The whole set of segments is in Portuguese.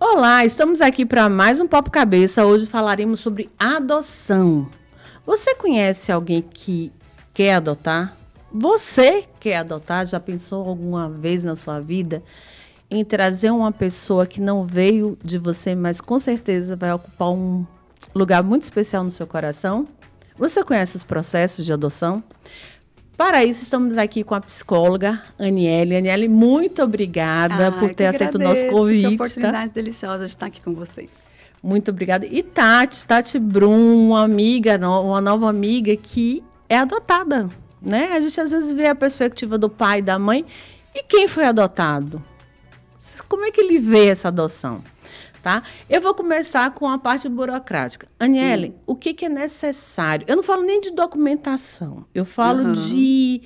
Olá, estamos aqui para mais um Pop Cabeça. Hoje falaremos sobre adoção. Você conhece alguém que quer adotar? Você quer adotar? Já pensou alguma vez na sua vida em trazer uma pessoa que não veio de você, mas com certeza vai ocupar um lugar muito especial no seu coração. Você conhece os processos de adoção? Para isso, estamos aqui com a psicóloga Aniele. Aniele, muito obrigada ah, por ter aceito o nosso convite. Que tá? oportunidade tá? deliciosa de estar aqui com vocês. Muito obrigada. E Tati, Tati Brum, uma amiga, uma nova amiga que é adotada, né? A gente às vezes vê a perspectiva do pai e da mãe. E quem foi adotado? Como é que ele vê essa adoção? Tá? Eu vou começar com a parte burocrática. Aniele, hum. o que, que, é necessário? Eu não falo nem de documentação, eu falo uhum. de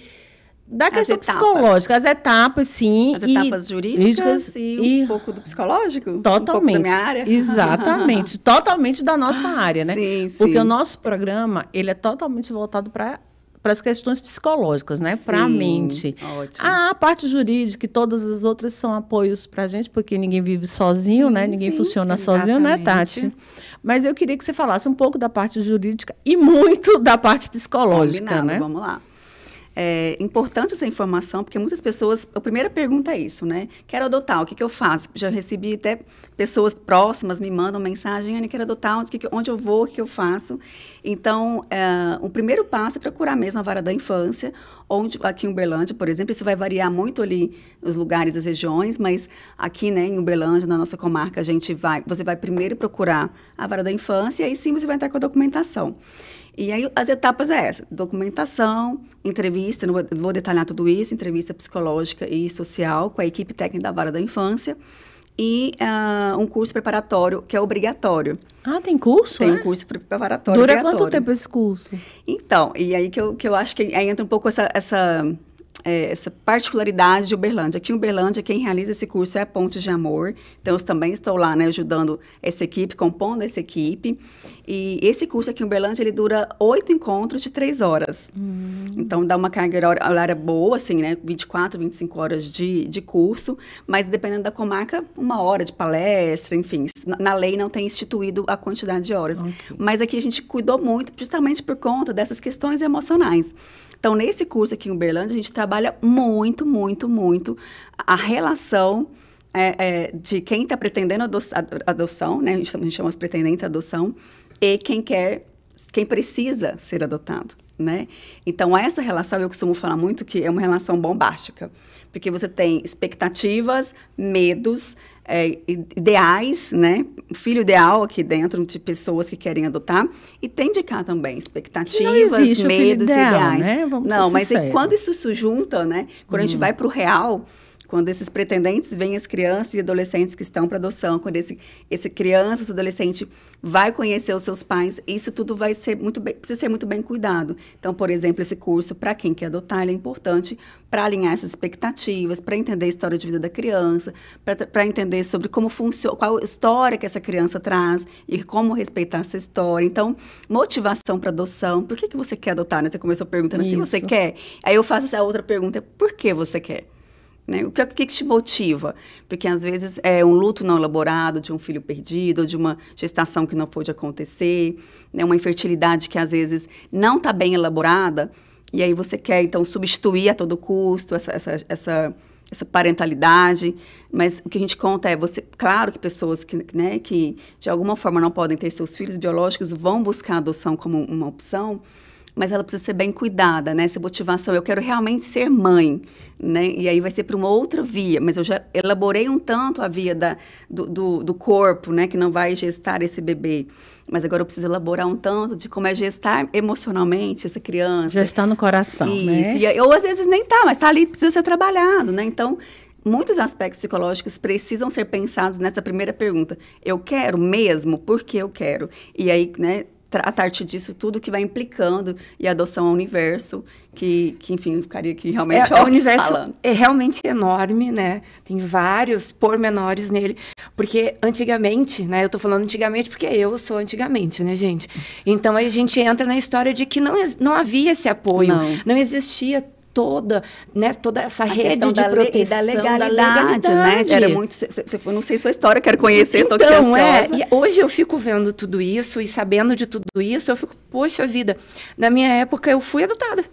da questão as psicológica, as etapas, sim. As etapas jurídicas e, e um pouco do psicológico. Totalmente. Um da minha área. Exatamente. totalmente da nossa área, né? Sim, Porque sim. o nosso programa, ele é totalmente voltado para para as questões psicológicas, né? Para a mente. Ótimo. Ah, a parte jurídica e todas as outras são apoios para a gente, porque ninguém vive sozinho, né? sim, né? Ninguém sim, funciona exatamente. sozinho, né, Tati? Mas eu queria que você falasse um pouco da parte jurídica e muito da parte psicológica, Combinado, né? Vamos lá. É importante essa informação, porque muitas pessoas. A primeira pergunta é isso, né? Quero adotar, o que, que eu faço? Já recebi até pessoas próximas me mandam mensagem: Anne, quero adotar, onde, que, onde eu vou, o que eu faço? Então, é, o primeiro passo é procurar mesmo a vara da infância, onde aqui em Uberlândia, por exemplo, isso vai variar muito ali os lugares, as regiões, mas aqui, né, em Uberlândia, na nossa comarca, a gente vai, você vai primeiro procurar a vara da infância e aí sim você vai entrar com a documentação. E aí as etapas é essa: documentação, entrevista, não vou detalhar tudo isso, entrevista psicológica e social com a equipe técnica da Vara da Infância e uh, um curso preparatório que é obrigatório. Ah, tem curso? Tem é? um curso preparatório. Dura quanto tempo esse curso? Então, e aí que eu, que eu acho que aí entra um pouco essa, essa é, essa particularidade de Uberlândia. Aqui em Uberlândia, quem realiza esse curso é a Ponte de Amor. Então, eu também estou lá, né, ajudando essa equipe, compondo essa equipe. E esse curso aqui em Uberlândia, ele dura oito encontros de três horas. Uhum. Então, dá uma carga horária boa, assim, né, 24, 25 horas de, de curso. Mas, dependendo da comarca, uma hora de palestra, enfim. Na lei não tem instituído a quantidade de horas. Okay. Mas aqui a gente cuidou muito, justamente por conta dessas questões emocionais. Então, nesse curso aqui em Uberlândia, a gente trabalha muito, muito, muito a relação é, é, de quem está pretendendo adoção, né? A gente, a gente chama os pretendentes à adoção, e quem quer, quem precisa ser adotado. Né? Então, essa relação eu costumo falar muito que é uma relação bombástica, porque você tem expectativas, medos, é, ideais, né? Filho ideal aqui dentro de pessoas que querem adotar e tem de cá também expectativas, medos, ideal, ideais. Né? Vamos não, mas quando isso se junta, né? Quando hum. a gente uhum. vai para o real, quando esses pretendentes veem as crianças e adolescentes que estão para adoção, quando esse, esse criança, esse adolescente vai conhecer os seus pais, isso tudo vai ser muito bem, precisa ser muito bem cuidado. Então, por exemplo, esse curso, para quem quer adotar, é importante para alinhar essas expectativas, para entender a história de vida da criança, para entender sobre como funciona, qual história que essa criança traz e como respeitar essa história. Então, motivação para adoção, por que, que você quer adotar? Né? Você começou perguntando, se assim, você quer? Aí eu faço essa outra pergunta, por que você quer? Né? É, o que, que te motiva? Porque às vezes é um luto não elaborado de um filho perdido, de uma gestação que não pôde acontecer, né? uma infertilidade que às vezes não está bem elaborada, e aí você quer então substituir a todo custo essa, essa, essa, essa parentalidade. Mas o que a gente conta é você, claro que pessoas que, né, que de alguma forma não podem ter seus filhos biológicos vão buscar a adoção como uma opção mas ela precisa ser bem cuidada, né? Essa motivação, eu quero realmente ser mãe, né? E aí vai ser para uma outra via, mas eu já elaborei um tanto a via da, do, do, do, corpo, né? Que não vai gestar esse bebê. Mas agora eu preciso elaborar um tanto de como é gestar emocionalmente essa criança. Gestar no coração, Isso. né? Isso. ou às vezes nem tá, mas tá ali, precisa ser trabalhado, né? Então, muitos aspectos psicológicos precisam ser pensados nessa primeira pergunta. Eu quero mesmo? Por que eu quero? E aí, né? a partir disso, tudo que vai implicando e a adoção ao universo, que, que enfim, ficaria aqui realmente é, é o universo falando. É realmente enorme, né? Tem vários pormenores nele, porque antigamente, né? Eu tô falando antigamente porque eu sou antigamente, né, gente? Então a gente entra na história de que não, não havia esse apoio, não, não existia toda, né, toda essa a rede de proteção da legalidade, da né, legalidade, né? Era muito, cê, cê, eu não sei sua história, quero conhecer, então, tô aqui então, é, ansiosa. É, hoje eu fico vendo tudo isso e sabendo de tudo isso, eu fico, poxa vida, na minha época eu fui adotada.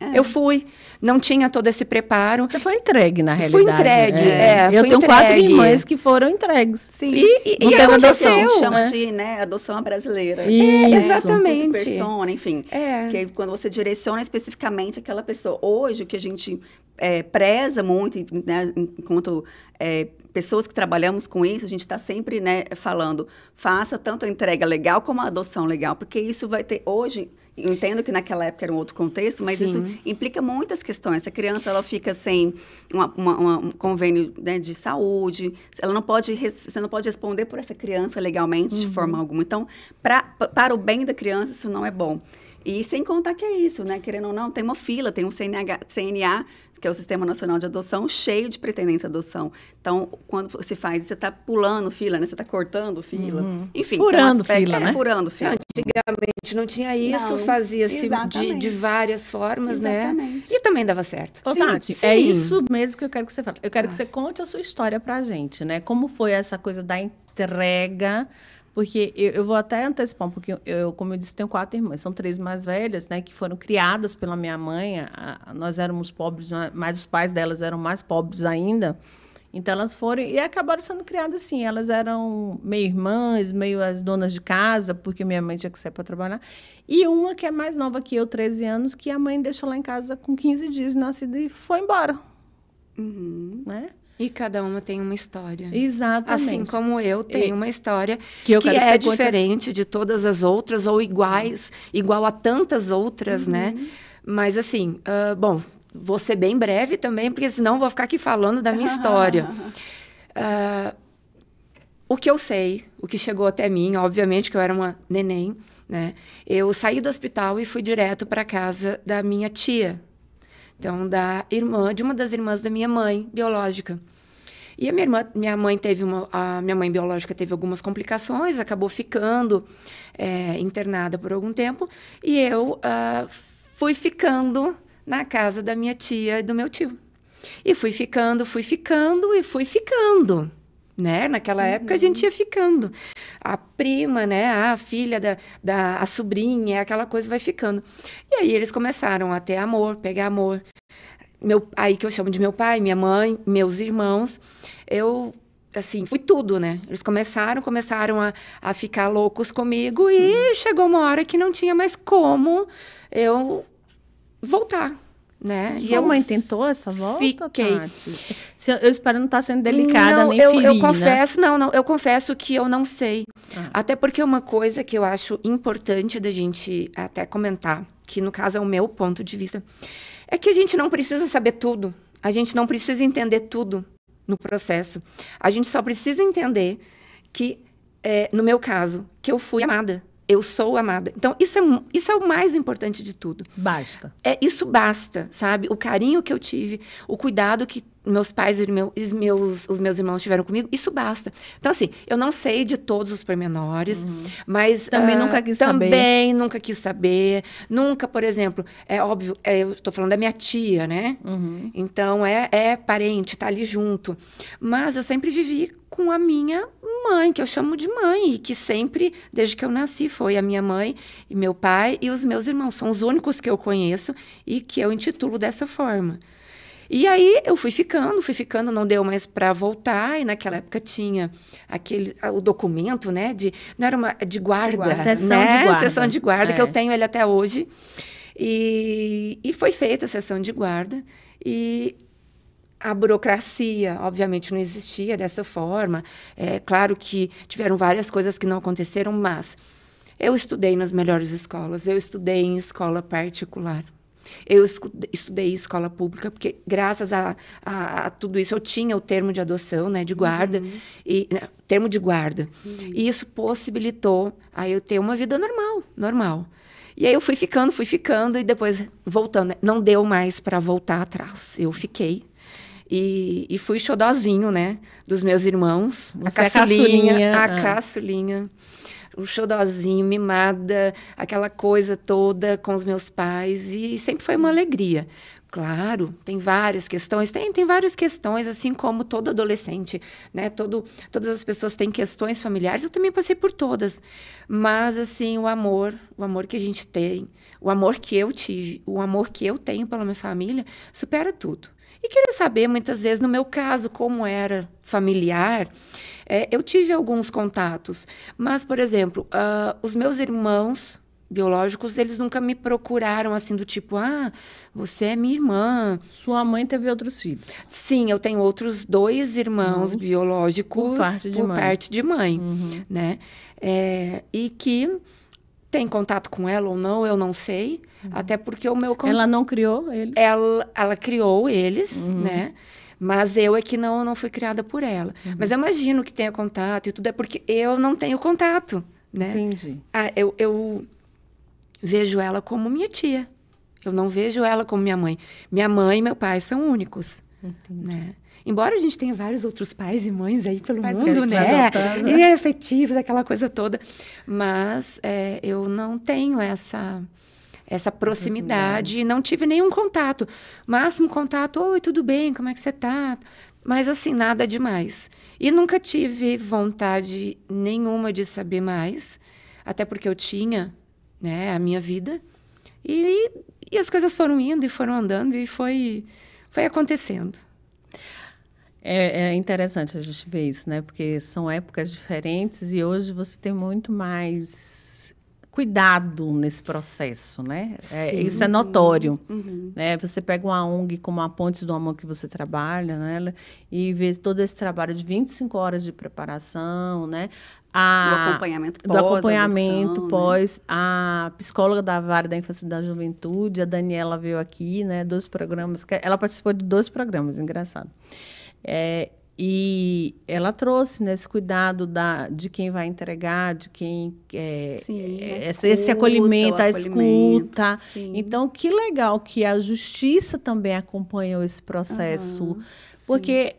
É. Eu fui não tinha todo esse preparo. Você foi entregue, na realidade. Fui entregue, é. é eu tenho entregue. quatro irmãs que foram entregues. Sim. E, e, e é adoção. A né? gente chama né? de né, adoção brasileira. Isso. É, exatamente. Persona, enfim. É. Que quando você direciona especificamente aquela pessoa. Hoje, o que a gente é, preza muito, né, enquanto é, pessoas que trabalhamos com isso, a gente está sempre né, falando, faça tanto a entrega legal como a adoção legal, porque isso vai ter hoje Entendo que naquela época era um outro contexto, mas Sim. isso implica muitas questões. Essa criança ela fica sem uma, uma, uma, um convênio né, de saúde, ela não pode você não pode responder por essa criança legalmente uhum. de forma uhum. alguma. Então, pra, para o bem da criança isso não é bom. E sem contar que é isso, né? Querendo ou não, tem uma fila, tem um CNH, CNA, que é o Sistema Nacional de Adoção, cheio de pretendentes à adoção. Então, quando você faz, você está pulando fila, né? Você está cortando fila. Uhum. Enfim, furando fila, é, né? Furando fila. Antigamente não tinha isso, fazia-se de, de, várias formas, né? exatamente. né? E também dava certo. Ô, Sim. Tati, Sim. é isso mesmo que eu quero que você fale. Eu quero ah. que você conte a sua história pra gente, né? Como foi essa coisa da entrega porque eu, eu, vou até antecipar um pouquinho. Eu, como eu disse, tenho quatro irmãs. São três mais velhas, né? Que foram criadas pela minha mãe. A, a, nós éramos pobres, né, mas os pais delas eram mais pobres ainda. Então elas foram e acabaram sendo criadas assim. Elas eram meio irmãs, meio as donas de casa, porque minha mãe tinha que sair para trabalhar. E uma que é mais nova que eu, 13 anos, que a mãe deixou lá em casa com 15 dias nascida e foi embora. Uhum. Né? E cada uma tem uma história. Exatamente. Assim como eu tenho e... uma história que, eu que é diferente conte... de todas as outras ou iguais, uhum. igual a tantas outras, né? uhum. né? Mas assim, uh, bom, vou ser bem breve também, porque senão vou ficar aqui falando da minha história. Uh, o que eu sei, o que chegou até mim, obviamente que eu era uma neném, né? Eu saí do hospital e fui direto para casa da minha tia, então, da irmã, de uma das irmãs da minha mãe biológica. E a minha irmã, minha mãe teve uma, a minha mãe biológica teve algumas complicações, acabou ficando é, internada por algum tempo e eu uh, fui ficando na casa da minha tia e do meu tio. E fui ficando, fui ficando e fui ficando né? Naquela uhum. época a gente ia ficando. A prima, né? A filha da, da a sobrinha, aquela coisa vai ficando. E aí eles começaram a ter amor, pegar amor. Meu, aí que eu chamo de meu pai, minha mãe, meus irmãos. Eu assim, fui tudo, né? Eles começaram, começaram a, a ficar loucos comigo e uhum. chegou uma hora que não tinha mais como eu voltar, né? Sua e eu mãe tentou essa volta, fiquei. Tati? Eu, espero não estar tá sendo delicada não, nem eu, eu confesso, não, não, eu confesso que eu não sei. Ah. Até porque uma coisa que eu acho importante da gente até comentar, que no caso é o meu ponto de vista, é que a gente não precisa saber tudo, a gente não precisa entender tudo no processo. A gente só precisa entender que, é, no meu caso, que eu fui amada eu sou amada. Então, isso é, isso é o mais importante de tudo. Basta. É, isso basta, sabe? O carinho que eu tive, o cuidado que meus pais e, meu, e meus, os meus irmãos estiveram comigo, isso basta. Então, assim, eu não sei de todos os pormenores, uhum. mas. Também uh, nunca quis também saber. Também nunca quis saber. Nunca, por exemplo, é óbvio, é, eu estou falando da minha tia, né? Uhum. Então, é, é parente, tá ali junto. Mas eu sempre vivi com a minha mãe, que eu chamo de mãe, e que sempre, desde que eu nasci, foi a minha mãe e meu pai e os meus irmãos. São os únicos que eu conheço e que eu intitulo dessa forma. E aí eu fui ficando, fui ficando, não deu mais para voltar. E naquela época tinha aquele ah, o documento, né? De não era uma de guarda, guarda. sessão né? de guarda, sessão de guarda é. que eu é. tenho ele até hoje. E, e foi feita a sessão de guarda e a burocracia, obviamente, não existia dessa forma. É claro que tiveram várias coisas que não aconteceram, mas eu estudei nas melhores escolas, eu estudei em escola particular. Eu estudei escola pública, porque graças a, a, a, tudo isso eu tinha o termo de adoção, né, de guarda, uhum. e né, termo de guarda. Uhum. E isso possibilitou a eu ter uma vida normal, normal. E aí eu fui ficando, fui ficando e depois voltando. Né, não deu mais para voltar atrás. Eu fiquei. E, e fui xodozinho, né? Dos meus irmãos. Você a caçulinha. A ah. caçulinha o xodozinho, mimada, aquela coisa toda com os meus pais e sempre foi uma alegria. Claro, tem várias questões, tem, tem várias questões, assim como todo adolescente, né? Todo, todas as pessoas têm questões familiares, eu também passei por todas. Mas, assim, o amor, o amor que a gente tem, o amor que eu tive, o amor que eu tenho pela minha família, supera tudo e queria saber, muitas vezes, no meu caso, como era familiar, é, eu tive alguns contatos, mas, por exemplo, uh, os meus irmãos biológicos, eles nunca me procuraram assim do tipo, ah, você é minha irmã. Sua mãe teve outros filhos? Sim, eu tenho outros dois irmãos uhum. biológicos por parte de por mãe, parte de mãe uhum. né? É, e que tem contato com ela ou não, eu não sei. Uhum. Até porque o meu... Ela não criou eles? Ela, ela criou eles, uhum. né? Mas eu é que não, não fui criada por ela. Uhum. Mas eu imagino que tenha contato e tudo, é porque eu não tenho contato, né? Entendi. Ah, eu, eu vejo ela como minha tia. Eu não vejo ela como minha mãe. Minha mãe e meu pai são únicos, Entendi. né? Embora a gente tenha vários outros pais e mães aí pelo mas mundo, né? Adotando. E afetivos, aquela coisa toda. Mas é, eu não tenho essa essa proximidade. Não tive nenhum contato. Máximo contato, oi, tudo bem, como é que você tá? Mas assim, nada demais. E nunca tive vontade nenhuma de saber mais, até porque eu tinha né, a minha vida. E, e as coisas foram indo e foram andando e foi, foi acontecendo. É, é, interessante a gente ver isso, né? Porque são épocas diferentes e hoje você tem muito mais cuidado nesse processo, né? É, isso é notório. Uhum. Né? Você pega uma ONG como a Ponte do Amor que você trabalha nela né? e vê todo esse trabalho de 25 horas de preparação, né? A, do acompanhamento né? pós, do acompanhamento pós né? a psicóloga da Vara da Infância e da Juventude, a Daniela veio aqui, né? Dois programas, ela participou de dois programas, engraçado. É, e ela trouxe né, cuidado da, de quem vai entregar, de quem é, Sim, é, escuta, esse acolhimento, a escuta. Sim. Então, que legal que a justiça também acompanhou esse processo. Uhum, porque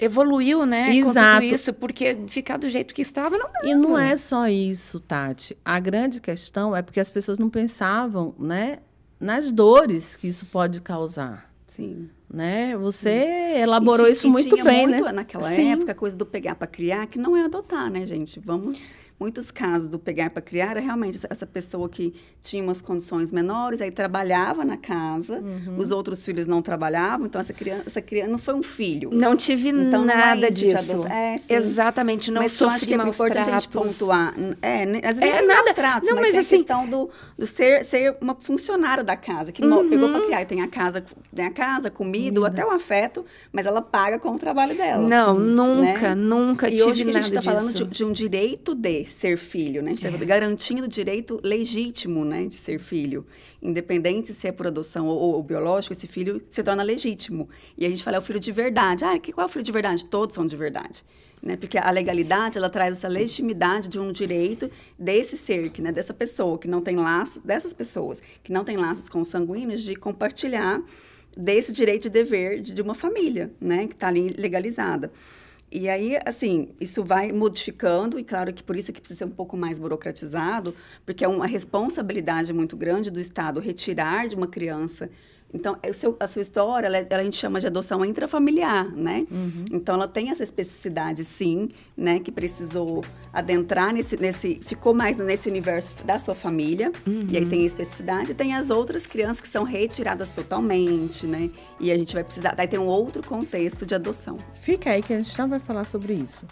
evoluiu, né? Exato. isso, porque ficar do jeito que estava não dava. E não é só isso, Tati. A grande questão é porque as pessoas não pensavam, né, nas dores que isso pode causar. Sim né? Você Sim. elaborou e, isso e muito bem, né? muito, né? Naquela Sim. época, a coisa do pegar para criar, que não é adotar, né, gente? Vamos muitos casos do pegar para criar era realmente essa pessoa que tinha umas condições menores, aí trabalhava na casa, uhum. os outros filhos não trabalhavam, então essa criança, essa criança não foi um filho. Não tive então, nada não é disso. É, Exatamente, não mas sofri que é importante tratos. a gente pontuar. É, às vezes é, nada. Tratos, não, mas, mas tem assim... a questão do, do ser, ser uma funcionária da casa, que uhum. pegou para criar tem a casa, tem a casa, comida, até o afeto, mas ela paga com o trabalho dela. Não, tipo isso, né? nunca, né? nunca e tive hoje nada a gente está falando de, de um direito desse ser filho, né? A gente tá é. tá garantindo o direito legítimo, né, de ser filho. Independente se é por adoção ou, ou, biológico, esse filho se torna legítimo. E a gente fala, é o filho de verdade. Ah, que, qual é o filho de verdade? Todos são de verdade. Né? Porque a legalidade, ela traz essa legitimidade de um direito desse ser, que, né, dessa pessoa que não tem laços, dessas pessoas que não tem laços consanguíneos, de compartilhar desse direito e dever de uma família, né, que está ali legalizada. E aí, assim, isso vai modificando, e claro que por isso que precisa ser um pouco mais burocratizado, porque é uma responsabilidade muito grande do Estado retirar de uma criança então, é seu, a sua história, ela, é, ela, a gente chama de adoção intrafamiliar, né? Uhum. Então, ela tem essa especificidade, sim, né? Que precisou adentrar nesse, nesse ficou mais nesse universo da sua família. Uhum. E aí uhum. tem a especificidade. E tem as outras crianças que são retiradas totalmente, né? E a gente vai precisar, daí tem um outro contexto de adoção. Fica aí que a gente já vai falar sobre isso.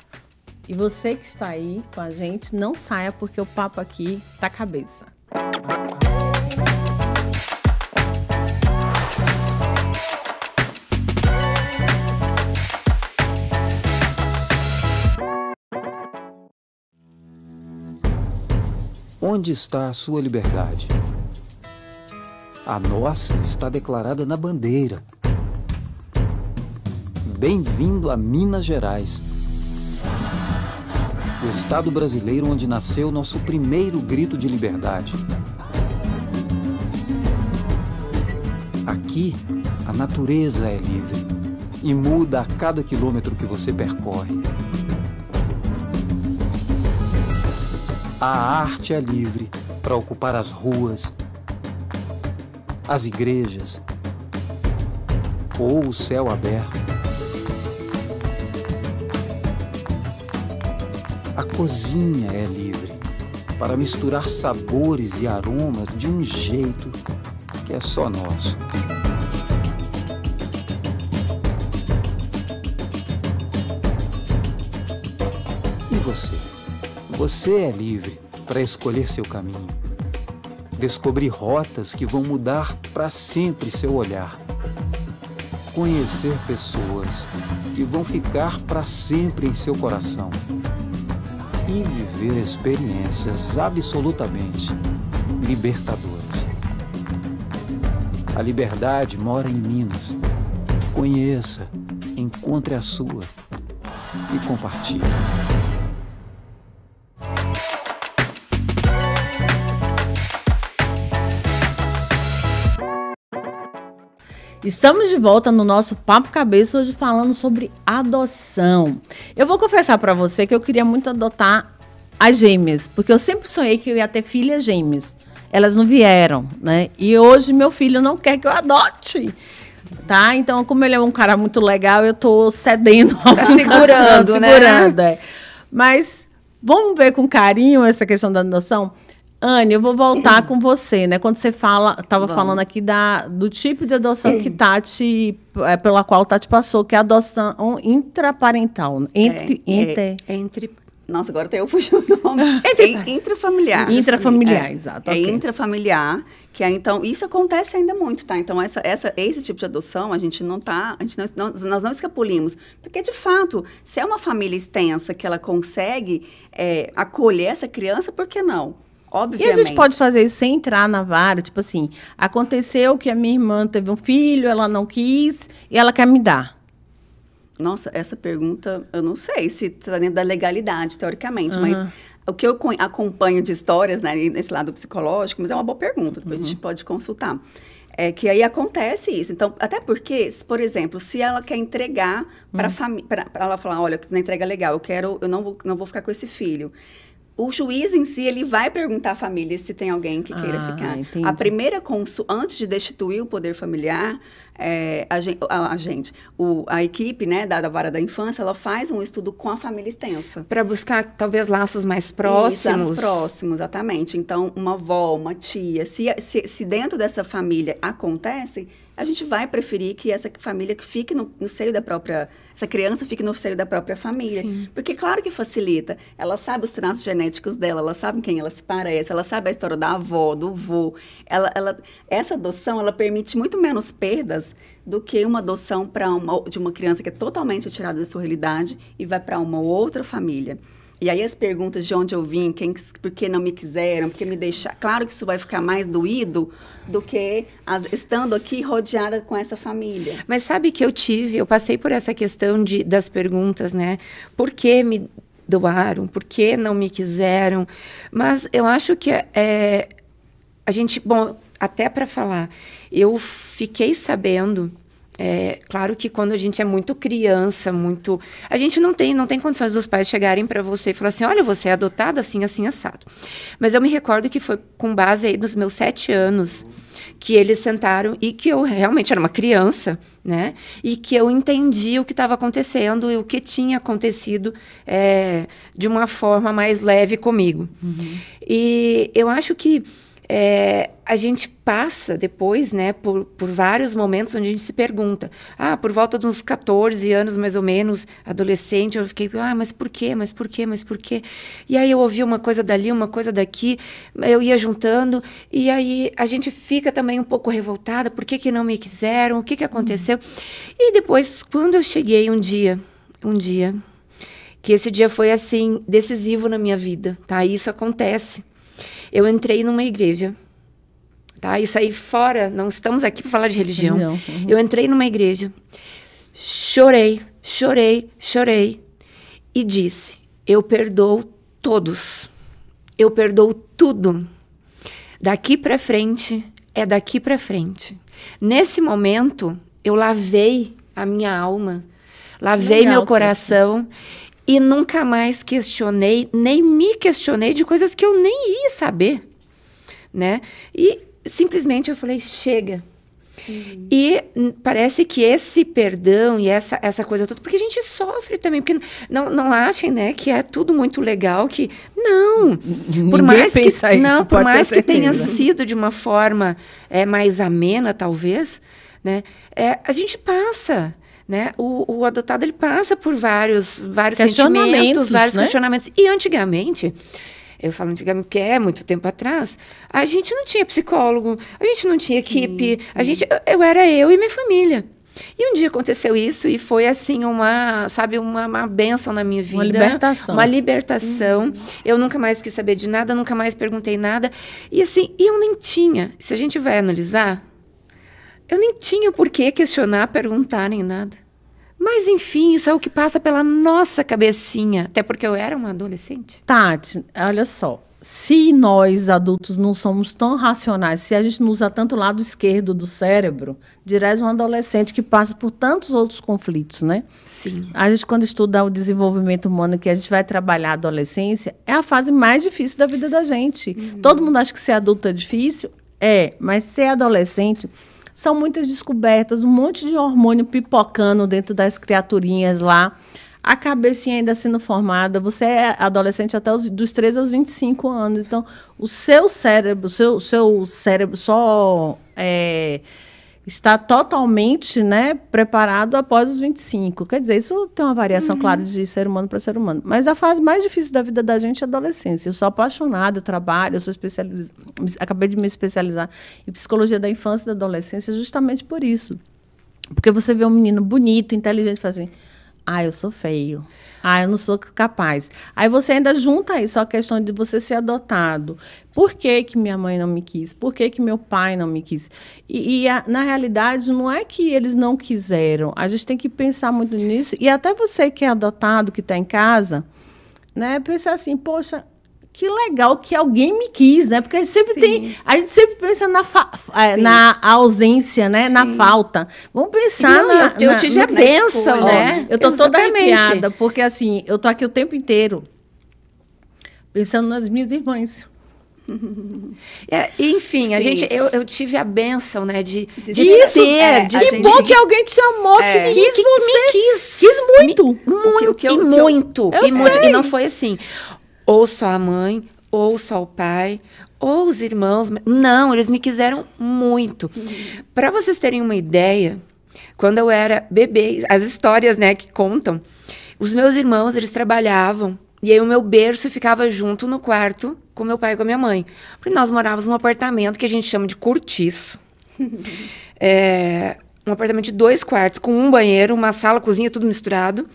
E você que está aí com a gente, não saia porque o papo aqui tá cabeça. Música Onde está a sua liberdade? A nossa está declarada na bandeira. Bem-vindo a Minas Gerais, o estado brasileiro onde nasceu nosso primeiro grito de liberdade. Aqui, a natureza é livre e muda a cada quilômetro que você percorre. a arte é livre para ocupar as ruas, as igrejas ou o céu aberto. A cozinha é livre para misturar sabores e aromas de um jeito que é só nosso. Você é livre para escolher seu caminho, descobrir rotas que vão mudar para sempre seu olhar, conhecer pessoas que vão ficar para sempre em seu coração e viver experiências absolutamente libertadoras. A liberdade mora em Minas. Conheça, encontre a sua e compartilhe. Estamos de volta no nosso Papo Cabeça hoje falando sobre adoção. Eu vou confessar para você que eu queria muito adotar as gêmeas, porque eu sempre sonhei que eu ia ter filhas gêmeas. Elas não vieram, né? E hoje meu filho não quer que eu adote. Tá? Então, como ele é um cara muito legal, eu tô cedendo ao tá segurando, né? segurando, é. Mas vamos ver com carinho essa questão da adoção. Anne, eu vou voltar com você, né? Quando você fala, estava falando aqui da, do tipo de adoção que Tati, tá é, pela qual Tati tá passou, que é a adoção intraparental. É, entre. É, entre... É, entre... Nossa, agora até eu fugi o nome. Entre... É intrafamiliar. Intrafamiliar, é. exato. É okay. intrafamiliar, que é, então, isso acontece ainda muito, tá? Então, essa, essa, esse tipo de adoção, a gente não tá, a gente não, nós não escapulimos. Porque, de fato, se é uma família extensa que ela consegue acolher essa criança, por que não? Obviamente. E a gente pode fazer isso sem entrar na vara, tipo assim, aconteceu que a minha irmã teve um filho, ela não quis e ela quer me dar. Nossa, essa pergunta, eu não sei se está dentro da legalidade, teoricamente, uhum. mas o que eu acompanho de histórias, né, nesse lado psicológico, mas é uma boa pergunta, depois uhum. a gente pode consultar. É que aí acontece isso. Então, até porque, por exemplo, se ela quer entregar para a hum. família, para ela falar, olha, na entrega legal, eu quero, eu não vou, não vou ficar com esse filho o juiz em si, ele vai perguntar à família se tem alguém que queira ah, ficar. Entendi. A primeira consulta, antes de destituir o poder familiar, é, a, gente, a, a, gente o, a equipe né, da, da vara da infância, ela faz um estudo com a família extensa. Para buscar, talvez, laços mais próximos. Isso, próximos, exatamente. Então, uma avó, uma tia, se, se, se dentro dessa família acontece, a gente vai preferir que essa família que fique no, no seio da própria família essa criança fique no seio da própria família. Sim. Porque claro que facilita. Ela sabe os traços genéticos dela, ela sabe quem ela se parece, ela sabe a história da avó, do avô. Ela, ela, essa adoção, ela permite muito menos perdas do que uma adoção para uma, de uma criança que é totalmente tirada da sua realidade e vai para uma outra família. E aí as perguntas de onde eu vim, quem, por que não me quiseram, por que me deixaram. Claro que isso vai ficar mais doído do que as, estando aqui rodeada com essa família. Mas sabe que eu tive, eu passei por essa questão de, das perguntas, né? Por que me doaram? Por que não me quiseram? Mas eu acho que é, a gente, bom, até para falar, eu fiquei sabendo é, claro que quando a gente é muito criança, muito. A gente não tem, não tem condições dos pais chegarem para você e falar assim: olha, você é adotada assim, assim, assado. Mas eu me recordo que foi com base aí nos meus sete anos que eles sentaram e que eu realmente era uma criança, né? E que eu entendi o que estava acontecendo e o que tinha acontecido é, de uma forma mais leve comigo. Uhum. E eu acho que é, a gente passa depois, né, por, por vários momentos onde a gente se pergunta. Ah, por volta de uns 14 anos, mais ou menos, adolescente, eu fiquei, ah, mas por quê? Mas por quê? Mas por quê? E aí eu ouvi uma coisa dali, uma coisa daqui, eu ia juntando, e aí a gente fica também um pouco revoltada, por que que não me quiseram? O que que aconteceu? E depois, quando eu cheguei um dia, um dia, que esse dia foi, assim, decisivo na minha vida, tá? Isso acontece eu entrei numa igreja, tá? Isso aí fora, não estamos aqui para falar de religião. Não, uhum. Eu entrei numa igreja, chorei, chorei, chorei e disse: Eu perdoo todos. Eu perdoo tudo. Daqui para frente é daqui para frente. Nesse momento, eu lavei a minha alma, lavei Legal, meu coração. E nunca mais questionei, nem me questionei de coisas que eu nem ia saber, né? E simplesmente eu falei, chega. Uhum. E parece que esse perdão e essa, essa coisa toda, porque a gente sofre também, porque não, não achem, né, que é tudo muito legal, que não, Ninguém por mais que isso, não, por mais que tenha sido de uma forma é, mais amena talvez, né, é, a gente passa, né? O, o adotado ele passa por vários, vários sentimentos, vários né? questionamentos. E antigamente, eu falo antigamente que é muito tempo atrás, a gente não tinha psicólogo, a gente não tinha equipe, sim, sim. a gente, eu, eu era eu e minha família. E um dia aconteceu isso e foi assim uma, sabe, uma, uma benção na minha vida. Uma libertação. Uma libertação. Uhum. Eu nunca mais quis saber de nada, nunca mais perguntei nada. E assim, eu nem tinha. Se a gente vai analisar, eu nem tinha por que questionar, perguntar nem nada. Mas enfim, isso é o que passa pela nossa cabecinha, até porque eu era uma adolescente. Tati, olha só, se nós adultos não somos tão racionais, se a gente não usa tanto o lado esquerdo do cérebro, dirás um adolescente que passa por tantos outros conflitos, né? Sim. A gente, quando estuda o desenvolvimento humano, que a gente vai trabalhar a adolescência, é a fase mais difícil da vida da gente. Uhum. Todo mundo acha que ser adulto é difícil? É, mas ser adolescente são muitas descobertas, um monte de hormônio pipocando dentro das criaturinhas lá. A cabecinha ainda sendo formada, você é adolescente até os, dos 3 aos 25 anos. Então, o seu cérebro, o seu, seu cérebro só é, está totalmente né, preparado após os 25. Quer dizer, isso tem uma variação, uhum. claro, de ser humano para ser humano. Mas a fase mais difícil da vida da gente é a adolescência. Eu sou apaixonada, eu trabalho, eu sou especializ... acabei de me especializar em psicologia da infância e da adolescência justamente por isso. Porque você vê um menino bonito, inteligente, fazendo assim, ah, eu sou feio. Ah, eu não sou capaz. Aí você ainda junta isso a questão de você ser adotado. Por que, que minha mãe não me quis? Por que, que meu pai não me quis? E, e a, na realidade, não é que eles não quiseram. A gente tem que pensar muito nisso. E até você que é adotado, que está em casa, né, pensar assim: poxa, que legal que alguém me quis, né? Porque a gente sempre Sim. tem, a gente sempre pensa na, fa, é, na ausência, né? Sim. Na falta. Vamos pensar Não, na, eu, eu tive a bênção, né? eu tô Exatamente. toda arrepiada, porque assim, eu tô aqui o tempo inteiro pensando nas minhas irmãs. É, enfim, Sim. a gente, eu, eu, tive a bênção, né, de, de Isso, ter... É, de que bom que alguém te amou, é, que quis que, você. Me quis. Quis muito. Me, muito. que, que eu, e muito. Eu e sei. muito. E não foi assim ou só a mãe, ou só o pai, ou os irmãos. Não, eles me quiseram muito. Para vocês terem uma ideia, quando eu era bebê, as histórias, né, que contam, os meus irmãos, eles trabalhavam e aí o meu berço ficava junto no quarto com meu pai e com a minha mãe. Porque nós morávamos num apartamento que a gente chama de cortiço. é, um apartamento de dois quartos, com um banheiro, uma sala, cozinha, tudo misturado.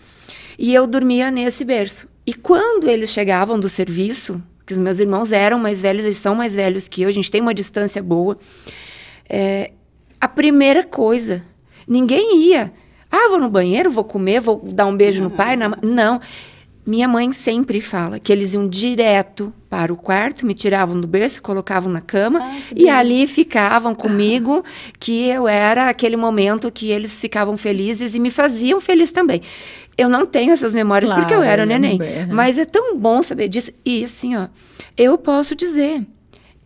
E eu dormia nesse berço. E quando eles chegavam do serviço, que os meus irmãos eram mais velhos, eles são mais velhos que eu, a gente tem uma distância boa, é, a primeira coisa, ninguém ia. Ah, vou no banheiro, vou comer, vou dar um beijo no pai. Na... Não. Minha mãe sempre fala que eles iam direto para o quarto, me tiravam do berço, colocavam na cama Ai, e ali ficavam comigo, que eu era aquele momento que eles ficavam felizes e me faziam feliz também. Eu não tenho essas memórias claro, porque eu era eu neném. Mas é tão bom saber disso. E assim, ó, eu posso dizer,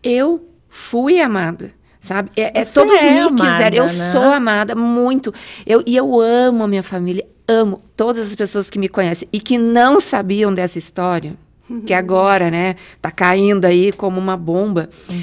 eu fui amada. Sabe? É, é todos é me quiseram. Eu né? sou amada muito. Eu, e eu amo a minha família, amo todas as pessoas que me conhecem e que não sabiam dessa história, uhum. que agora, né, tá caindo aí como uma bomba. O é.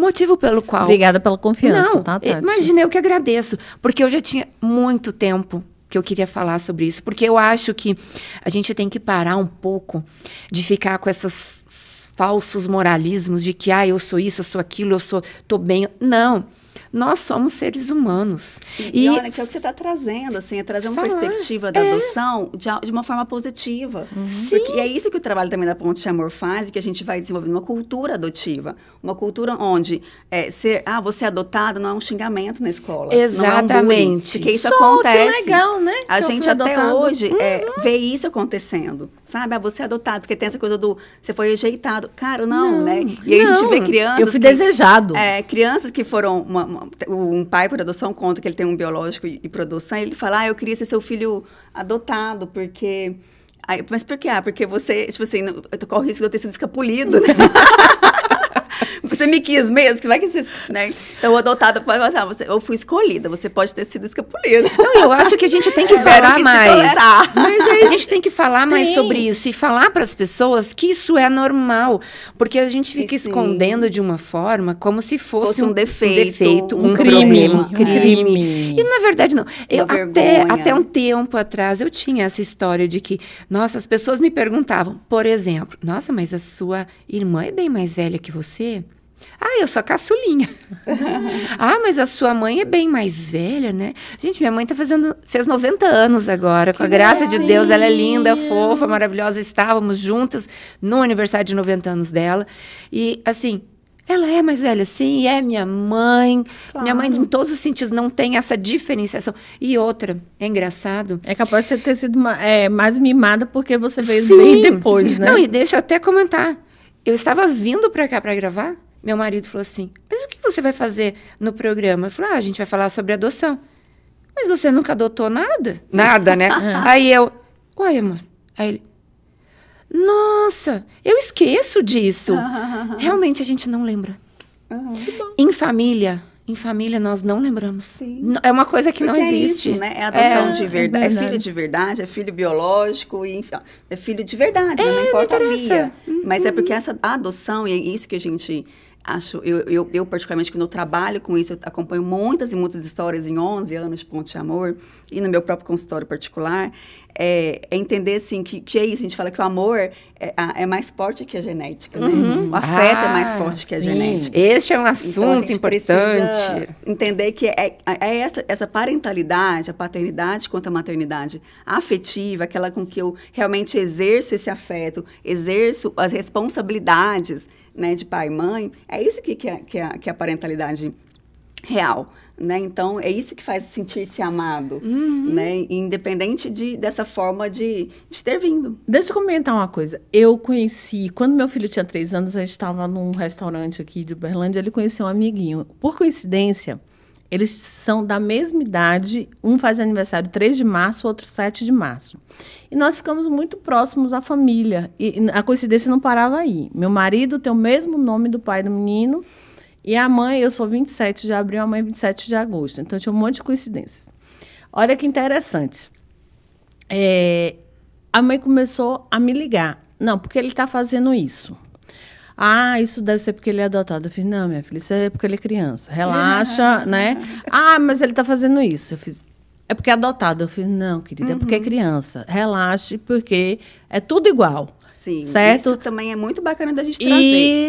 motivo pelo qual. Obrigada pela confiança, Não, tá, é, Tati? Imagina, eu que agradeço, porque eu já tinha muito tempo que eu queria falar sobre isso, porque eu acho que a gente tem que parar um pouco de ficar com esses falsos moralismos de que ah, eu sou isso, eu sou aquilo, eu sou tô bem. Não. Nós somos seres humanos. E, e olha, que é o que você está trazendo, assim, é trazer uma falar, perspectiva da é. adoção de, de, uma forma positiva. Uhum. Sim. Porque, e é isso que o trabalho também da Ponte Amor faz, que a gente vai desenvolvendo uma cultura adotiva. Uma cultura onde é, ser, ah, você é adotado não é um xingamento na escola. Exatamente. É um porque isso Só acontece. Que legal, né? A que gente até adotado. hoje é, uhum. é, vê isso acontecendo, sabe? Ah, você é adotado, porque tem essa coisa do você foi rejeitado. Cara, não, não né? E aí não. a gente vê crianças. Eu fui que, desejado. É, crianças que foram uma, uma um pai por adoção conta que ele tem um biológico e, e ele fala, ah, eu queria ser seu filho adotado, porque... Aí, mas por que? Ah, porque você, tipo assim, com o risco de eu ter sido escapulido, né? Tipo, você me quis mesmo, que vai que você. Né? Então, adotada pode passar. Ah, você, eu fui escolhida, você pode ter sido escapulida. Não, eu acho que a gente tem que é, falar que mais. Mas é isso. A gente tem que falar mais sobre isso e falar para as pessoas que isso é normal. Porque a gente fica Sim. escondendo de uma forma como se fosse, fosse um, um, defeito, um, defeito, um, um crime, problema, um crime. É. E na verdade, não. Eu, até, até um tempo atrás eu tinha essa história de que, nossa, as pessoas me perguntavam, por exemplo, nossa, mas a sua irmã é bem mais velha que você? Ah, eu sou a caçulinha. ah, mas a sua mãe é bem mais velha, né? Gente, minha mãe tá fazendo, fez 90 anos agora. Com a graça de Deus, ela é linda, fofa, maravilhosa. Estávamos juntas no aniversário de 90 anos dela. E assim, ela é mais velha, sim, é minha mãe. Claro. Minha mãe, em todos os sentidos, não tem essa diferenciação. E outra, é engraçado. É capaz de ter sido uma, é, mais mimada porque você veio sim. bem depois, né? Não, e deixa eu até comentar. Eu estava vindo para cá para gravar. Meu marido falou assim: Mas o que você vai fazer no programa? Eu falei: Ah, a gente vai falar sobre adoção. Mas você nunca adotou nada? Nada, né? Aí eu, uai, amor. Aí ele, nossa, eu esqueço disso. Realmente a gente não lembra. Uhum. Em família, em família nós não lembramos. Sim. É uma coisa que Porque não existe. É, isso, né? é adoção é, de verdade. É, verdade. é filho de verdade, é filho biológico, e, enfim, é filho de verdade, é, não importa não a via. Uhum. Mas é uhum. porque essa adoção, e é isso que a gente acho, eu, eu, eu, particularmente, quando eu trabalho com isso, eu acompanho muitas e muitas histórias em 11 anos, de Ponte de Amor, e no meu próprio consultório particular, é, é entender, assim, que, que é isso, a gente fala que o amor é, é mais forte que a genética, né? uhum. né? O afeto ah, é mais ah, forte que a sim. genética. Este é um então, assunto então, importante. entender que é, é, é essa, essa parentalidade, a paternidade quanto a maternidade afetiva, aquela com que eu realmente exerço esse afeto, exerço as responsabilidades né, de pai e mãe, é isso que, que, é, que, é, que é a parentalidade real. Né? Então, é isso que faz sentir-se amado, uhum. né? Independente de, dessa forma de, de ter vindo. Deixa eu comentar uma coisa. Eu conheci, quando meu filho tinha três anos, a gente estava num restaurante aqui de Uberlândia, ele conheceu um amiguinho. Por coincidência, eles são da mesma idade, um faz aniversário 3 de março, outro 7 de março. E nós ficamos muito próximos à família. E a coincidência não parava aí. Meu marido tem o mesmo nome do pai do menino. E a mãe, eu sou 27 de abril, a mãe 27 de agosto. Então tinha um monte de coincidências. Olha que interessante. É, a mãe começou a me ligar. Não, porque ele está fazendo isso. Ah, isso deve ser porque ele é adotado. Eu fiz, não, minha filha, isso é porque ele é criança. Relaxa, né? Ah, mas ele tá fazendo isso. Eu fiz, é porque é adotado. Eu fiz, não, querida, uhum. é porque é uhum. criança. Relaxe, porque é tudo igual. Sim, certo? Isso também é muito bacana da gente trazer.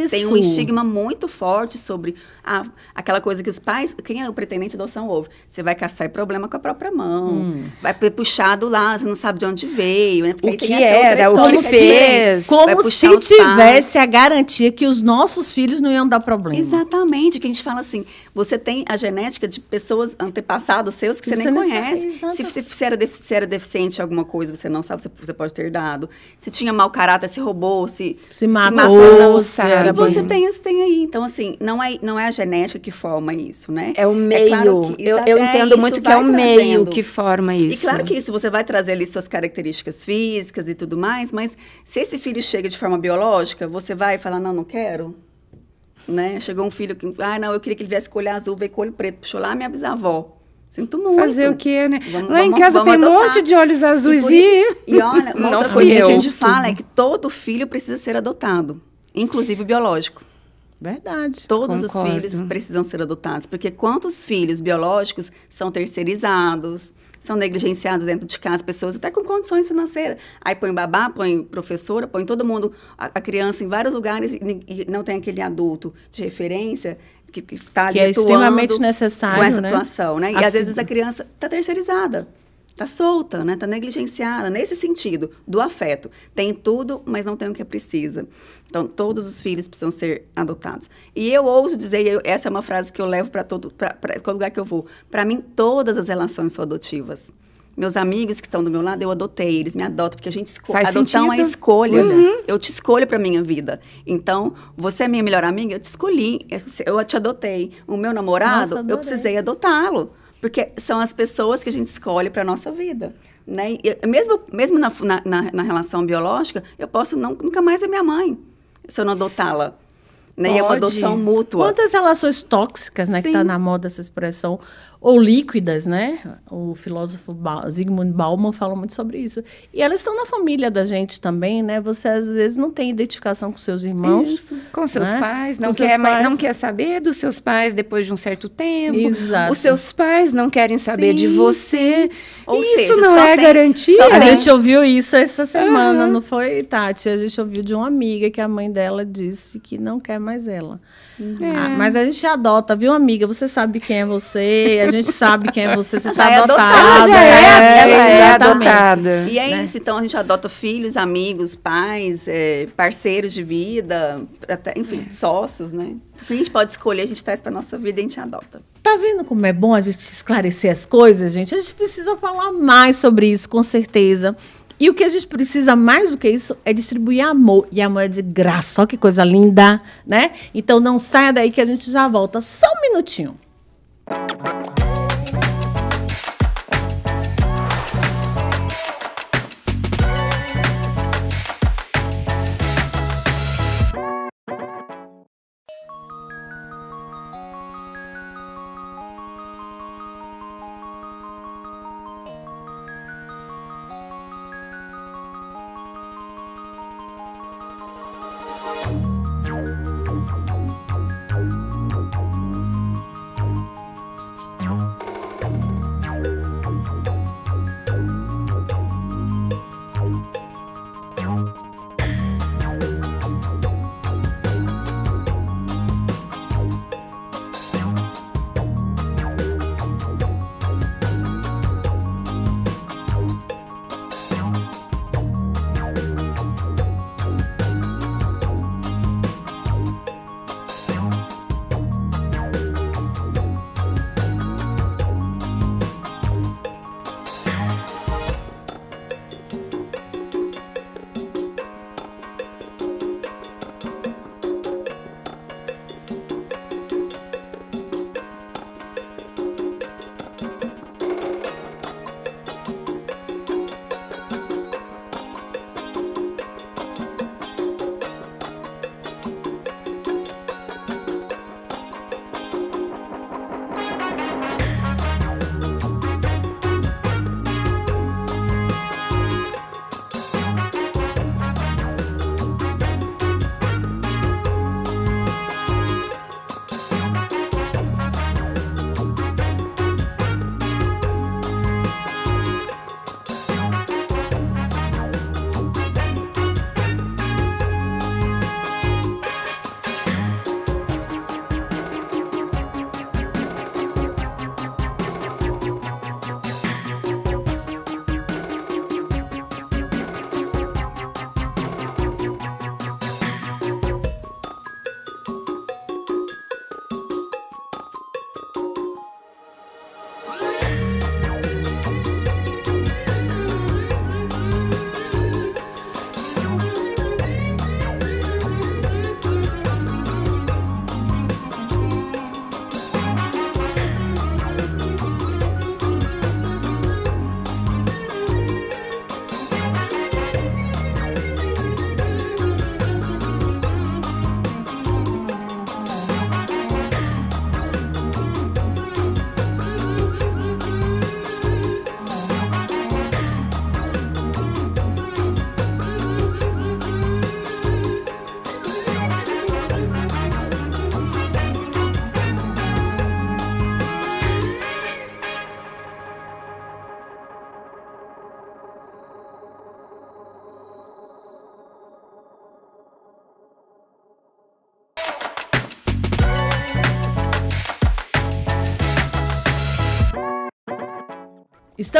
Isso. Tem um estigma muito forte sobre a, aquela coisa que os pais, quem é o pretendente adoção ouve, você vai caçar problema com a própria mão, hum. vai puxar do lá, você não sabe de onde veio, né? o que era, é, né? o que fez, como se tivesse a garantia que os nossos filhos não iam dar problema. Exatamente, que a gente fala assim, você tem a genética de pessoas antepassados seus que você, você nem é conhece. Se, se, se, era deficiente alguma coisa, você não sabe, você, você pode ter dado. Se tinha mau caráter mata, se roubou, se, se matou, se, e você tem isso, tem aí. Então, assim, não é, não é a genética que forma isso, né? É o é meio. É claro que, eu, eu é, entendo muito que é o trazendo. meio que forma isso. E claro que isso, você vai trazer ali suas características físicas e tudo mais, mas se esse filho chega de forma biológica, você vai falar, não, não quero? Né? Chegou um filho que, ah, não, eu queria que ele viesse com olho azul, veio com olho preto, puxou lá ah, minha bisavó. Sinto muito. Fazer o quê, né? Vamos, Lá vamos, em casa tem adotar. um monte de olhos azuis e... Isso, e... olha, uma não fui coisa eu. que a gente fala é que todo filho precisa ser adotado, inclusive biológico. Verdade. Todos concordo. os filhos precisam ser adotados, porque quantos filhos biológicos são terceirizados, são negligenciados dentro de casa, pessoas até com condições financeiras. Aí põe babá, põe professora, põe todo mundo, a, a criança em vários lugares e, e, não tem aquele adulto de referência que está que, é extremamente necessário com essa né? atuação, né? E assim. às vezes a criança está terceirizada, está solta, né? Está negligenciada nesse sentido do afeto. Tem tudo, mas não tem o que é precisa. Então todos os filhos precisam ser adotados. E eu ouso dizer, eu, essa é uma frase que eu levo para todo, para lugar que eu vou. Para mim todas as relações são adotivas meus amigos que estão do meu lado, eu adotei, eles me adotam, porque a gente escolhe. Adotar é escolha. Uhum. Eu te escolho para minha vida. Então, você é minha melhor amiga, eu te escolhi, eu te adotei. O meu namorado, Nossa, eu precisei adotá-lo. Porque são as pessoas que a gente escolhe para nossa vida. Né? mesmo mesmo na, na, na, relação biológica, eu posso não, nunca mais é minha mãe, se eu não adotá-la. Né? E é uma adoção mútua. Quantas relações tóxicas, né? Sim. Que tá na moda essa expressão ou líquidas, né? O filósofo ba Zygmunt Bauman fala muito sobre isso. E elas estão na família da gente também, né? Você às vezes não tem identificação com seus irmãos, isso. com seus né? pais, não com quer pais. não quer saber dos seus pais depois de um certo tempo. Exato. Os seus pais não querem saber sim, de você. Ou isso seja, não é tem, garantia. A gente ouviu isso essa semana, uhum. não foi, Tati? A gente ouviu de uma amiga que a mãe dela disse que não quer mais ela. Uhum. Ah, é. Ah, mas a gente adota, viu, amiga? Você sabe quem é você, a gente sabe quem é você, você está tá é já é, já é, é, é adotada. E é né? isso, então a gente adota filhos, amigos, pais, é, parceiros de vida, até, enfim, é. sócios, né? a gente pode escolher, a gente traz pra nossa vida e a gente adota. Tá vendo como é bom a gente esclarecer as coisas, gente? A gente precisa falar mais sobre isso, com certeza. E o que a gente precisa mais do que isso é distribuir amor. E amor é de graça. Olha que coisa linda, né? Então não saia daí que a gente já volta. Só um minutinho.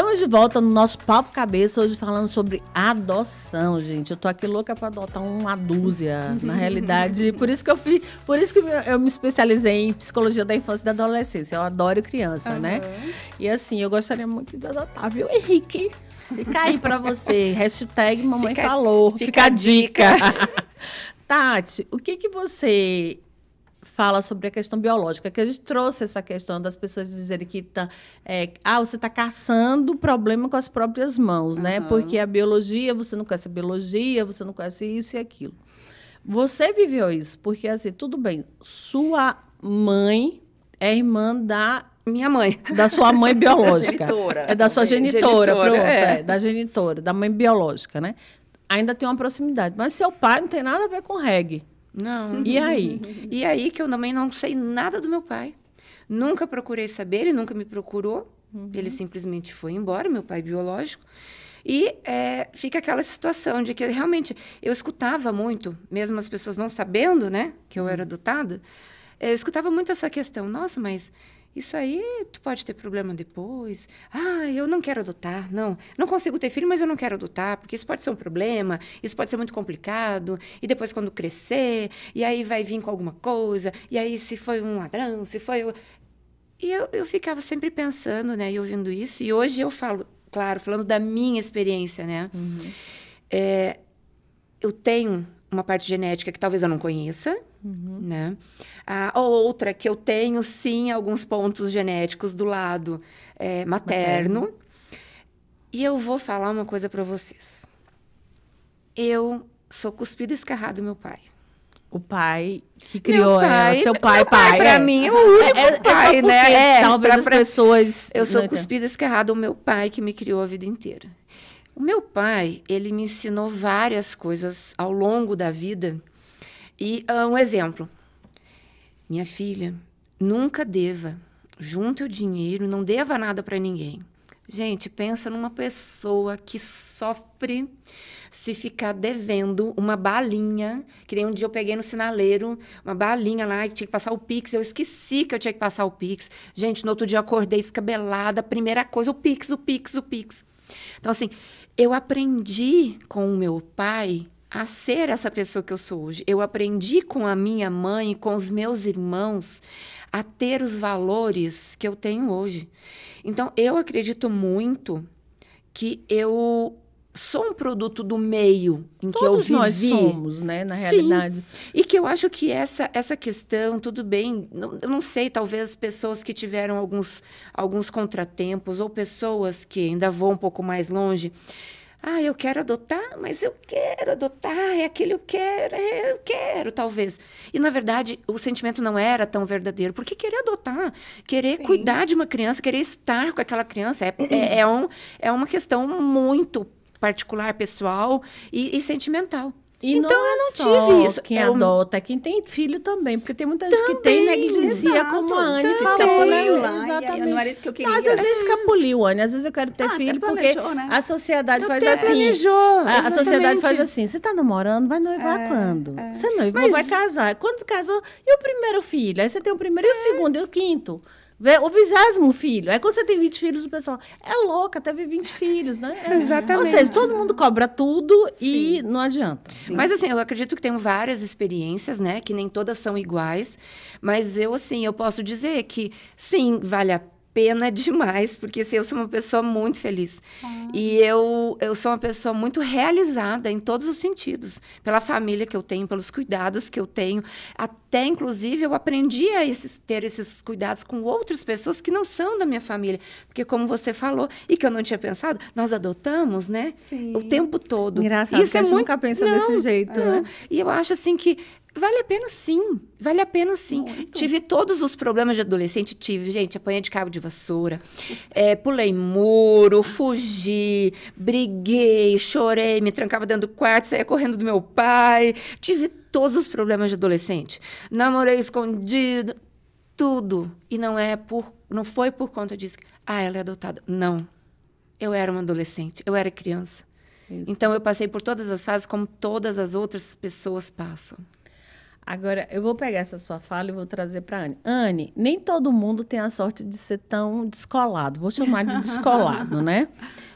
Estamos de volta no nosso Papo Cabeça, hoje falando sobre adoção, gente. Eu tô aqui louca para adotar uma dúzia, na realidade. Por isso que eu fui, por isso que eu me especializei em psicologia da infância e da adolescência. Eu adoro criança, uhum. né? E assim, eu gostaria muito de adotar, viu, Henrique? Fica aí para você. Hashtag mamãe fica, falou. Fica, fica a dica. dica. Tati, o que que você fala sobre a questão biológica, que a gente trouxe essa questão das pessoas dizerem que tá, é, ah, você está caçando o problema com as próprias mãos, né? Porque a biologia, você não conhece a biologia, você não conhece isso e aquilo. Você viveu isso, porque assim, tudo bem, sua mãe é irmã da minha mãe. Da sua mãe biológica. da genitora. É da sua genitora, genitora é. pronto. É. é. da genitora, da mãe biológica, né? Ainda tem uma proximidade. Mas seu pai não tem nada a ver com reggae. Não. E aí? E aí que eu também não sei nada do meu pai. Nunca procurei saber, ele nunca me procurou. Uhum. Ele simplesmente foi embora, meu pai biológico. E é, fica aquela situação de que realmente eu escutava muito, mesmo as pessoas não sabendo, né, que eu uhum. era adotada, é, eu escutava muito essa questão: nossa, mas isso aí tu pode ter problema depois. Ah, eu não quero adotar, não. Não consigo ter filho, mas eu não quero adotar, porque isso pode ser um problema, isso pode ser muito complicado. E depois, quando crescer, e aí vai vir com alguma coisa, e aí se foi um ladrão, se foi. E eu, eu ficava sempre pensando, né, e ouvindo isso. E hoje eu falo, claro, falando da minha experiência, né? Uhum. É, eu tenho uma parte genética que talvez eu não conheça, Uhum. Né? A outra que eu tenho, sim, alguns pontos genéticos do lado é, materno. materno. E eu vou falar uma coisa para vocês. Eu sou cuspida e escarrado meu pai. O pai que criou, pai, né? O seu pai, pai. pai pra é. mim, é o único é, é, é pai, né? é né? É, talvez pra, as pessoas... Eu sou né, tá. cuspida e escarrado o meu pai que me criou a vida inteira. O meu pai, ele me ensinou várias coisas ao longo da vida e uh, um exemplo. Minha filha, nunca deva. Junte o dinheiro, não deva nada para ninguém. Gente, pensa numa pessoa que sofre se ficar devendo uma balinha, que nem um dia eu peguei no sinaleiro, uma balinha lá que tinha que passar o Pix, eu esqueci que eu tinha que passar o Pix. Gente, no outro dia eu acordei escabelada, primeira coisa, o Pix, o Pix, o Pix. Então assim, eu aprendi com o meu pai a ser essa pessoa que eu sou hoje. Eu aprendi com a minha mãe com os meus irmãos a ter os valores que eu tenho hoje. Então, eu acredito muito que eu sou um produto do meio em Todos que eu vivi. nós somos, né, na Sim. realidade. E que eu acho que essa essa questão, tudo bem, não, eu não sei, talvez pessoas que tiveram alguns alguns contratempos ou pessoas que ainda vão um pouco mais longe, ah, eu quero adotar, mas eu quero adotar, é aquele eu quero, é, eu quero, talvez. E na verdade, o sentimento não era tão verdadeiro, porque querer adotar, querer Sim. cuidar de uma criança, querer estar com aquela criança, é, é, é, um, é uma questão muito particular, pessoal e, e sentimental. E então não é eu não só tive isso. Quem é adota, um... quem tem filho também, porque tem muita gente também, que tem negligencia, exato, como a Anne então, falou, né? Exatamente. Não era isso que eu queria. Não, às vezes nem escapuliu, Anne. Às vezes eu quero ter ah, filho porque né? a sociedade eu faz assim. Planejou, a, a sociedade faz assim. Você está namorando, vai noivar é, quando? É. Você noiva, Mas... vai casar. Quando casou, e o primeiro filho? Aí você tem o primeiro, e o é. segundo, e o quinto. O vigésimo filho. é quando você tem 20 filhos, o pessoal é louca, teve 20 filhos, né? É. Exatamente. Ou seja, todo mundo cobra tudo Sim. e não adianta. Sim. Mas assim, eu acredito que tenho várias experiências, né? Que nem todas são iguais. Mas eu, assim, eu posso dizer que sim, vale a pena demais, porque assim, eu sou uma pessoa muito feliz. Ah. E eu, eu sou uma pessoa muito realizada em todos os sentidos. Pela família que eu tenho, pelos cuidados que eu tenho. Até, inclusive, eu aprendi a esses, ter esses cuidados com outras pessoas que não são da minha família. Porque, como você falou, e que eu não tinha pensado, nós adotamos, né? Sim. O tempo todo. Engraçado, Isso é muito... nunca pensa não, desse jeito, não. É. né? E eu acho, assim, que Vale a pena sim, vale a pena sim. Muito. Tive todos os problemas de adolescente, tive, gente, apanhei de cabo de vassoura, é, pulei muro, fugi, briguei, chorei, me trancava dentro do quarto, saía correndo do meu pai. Tive todos os problemas de adolescente. Namorei escondido, tudo. E não é por, não foi por conta disso. Ah, ela é adotada. Não. Eu era uma adolescente, eu era criança. Isso. Então eu passei por todas as fases como todas as outras pessoas passam. Agora, eu vou pegar essa sua fala e vou trazer para Anne. Anne, nem todo mundo tem a sorte de ser tão descolado. Vou chamar de descolado, né?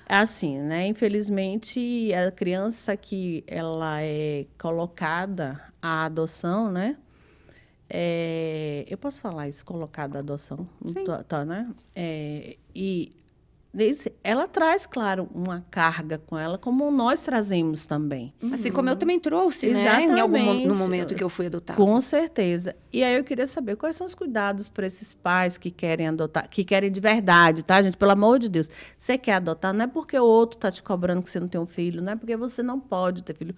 É assim, né? Infelizmente, a criança que ela é colocada à adoção, né? É, eu posso falar isso, colocada à adoção, Sim. Tô, tô, né? É, e ela traz, claro, uma carga com ela, como nós trazemos também. Assim como eu uhum. também trouxe, Exatamente. né? Em algum no momento que eu fui adotar. Com certeza. E aí eu queria saber quais são os cuidados para esses pais que querem adotar, que querem de verdade, tá, gente? Pelo amor de Deus. Você quer adotar, não é porque o outro está te cobrando que você não tem um filho, não é porque você não pode ter filho.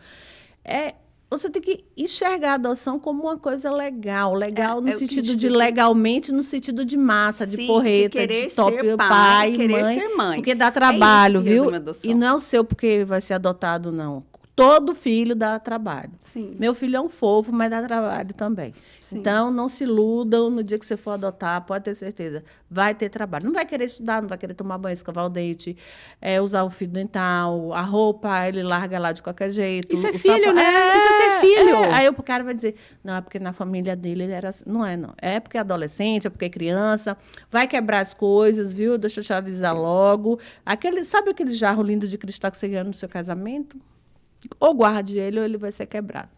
É você tem que enxergar a adoção como uma coisa legal. Legal é, no é sentido de legalmente, no sentido de massa, de Sim, porreta, de, de top pai, pai mãe, querer ser mãe. Porque dá é trabalho, é viu? E não é o seu porque vai ser adotado, não todo filho dá trabalho. Sim. Meu filho é um fofo, mas dá trabalho também. Sim. Então, não se iludam no dia que você for adotar, pode ter certeza. Vai ter trabalho. Não vai querer estudar, não vai querer tomar banho, escovar o dente, é, usar o fio dental, a roupa, ele larga lá de qualquer jeito. Isso é filho, sapo... né? É, Isso é ser filho. É. Aí o cara vai dizer, não, é porque na família dele ele era assim. Não é, não. É porque é adolescente, é porque é criança. Vai quebrar as coisas, viu? Deixa eu te avisar logo. Aquele, sabe aquele jarro lindo de cristal que você ganha no seu casamento? Ou guarde ele ou ele vai ser quebrado.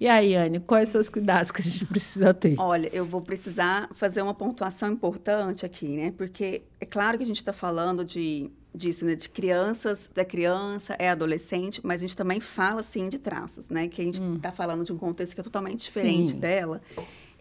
E aí, Anne, quais são os cuidados que a gente precisa ter? Olha, eu vou precisar fazer uma pontuação importante aqui, né? Porque é claro que a gente está falando de disso, né? De crianças, da criança, é adolescente, mas a gente também fala, sim, de traços, né? Que a gente está hum. Tá falando de um contexto que é totalmente diferente sim. dela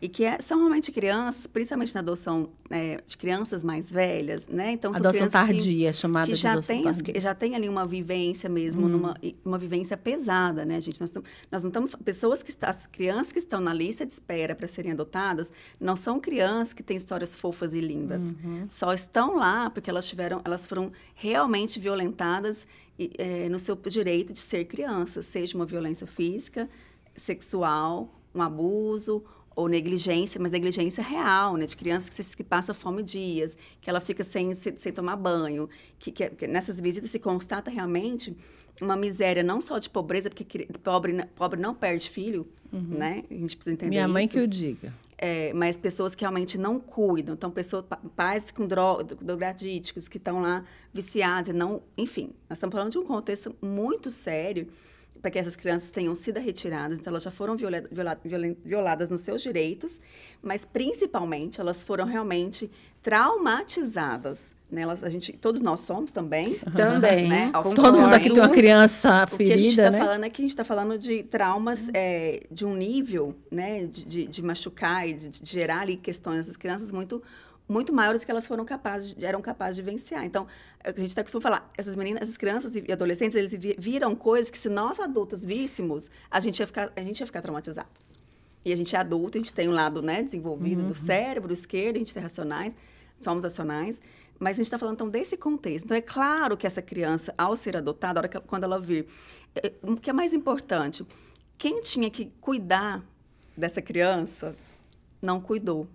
e que é, são realmente crianças, principalmente na adoção é, de crianças mais velhas, né? Então, adoção tardia, que, é chamada que de já tem, tardia. já tem ali uma vivência mesmo, hum. numa, uma vivência pesada, né, gente? Nós, nós não estamos... Pessoas que... As crianças que estão na lista de espera para serem adotadas não são crianças que têm histórias fofas e lindas. Uhum. Só estão lá porque elas tiveram... Elas foram realmente violentadas e, é, no seu direito de ser criança, seja uma violência física, sexual, um abuso ou negligência, mas negligência real, né? De crianças que, que passa fome dias, que ela fica sem, sem, sem tomar banho, que, que, que, nessas visitas se constata realmente uma miséria não só de pobreza, porque pobre, pobre não perde filho, uhum. né? A gente precisa entender Minha isso. Minha mãe que o diga. É, mas pessoas que realmente não cuidam, então pessoas, pais com drogadíticos que estão lá viciados, não, enfim, nós estamos falando de um contexto muito sério para que essas crianças tenham sido retiradas. Então, elas já foram viola, viola, viola, violadas nos seus direitos, mas principalmente elas foram realmente traumatizadas. Nelas, né? a gente, todos nós somos também. Também. Né? Todo mundo aqui tem uma criança ferida. O que a gente está né? falando aqui, é a gente está falando de traumas é, de um nível né? de, de, de machucar e de, de gerar ali questões nessas crianças muito muito maiores que elas foram capazes, eram capazes de vencer. Então, é a gente está acostumado a falar, essas meninas, essas crianças e adolescentes, eles viram coisas que se nós adultos víssemos, a gente ia ficar, a gente ia ficar traumatizado. E a gente é adulto, a gente tem um lado, né, desenvolvido uhum. do cérebro esquerdo, a gente é racionais, somos racionais, mas a gente está falando então desse contexto. Então é claro que essa criança, ao ser adotada, hora que, quando ela vir, é, é, o que é mais importante, quem tinha que cuidar dessa criança não cuidou.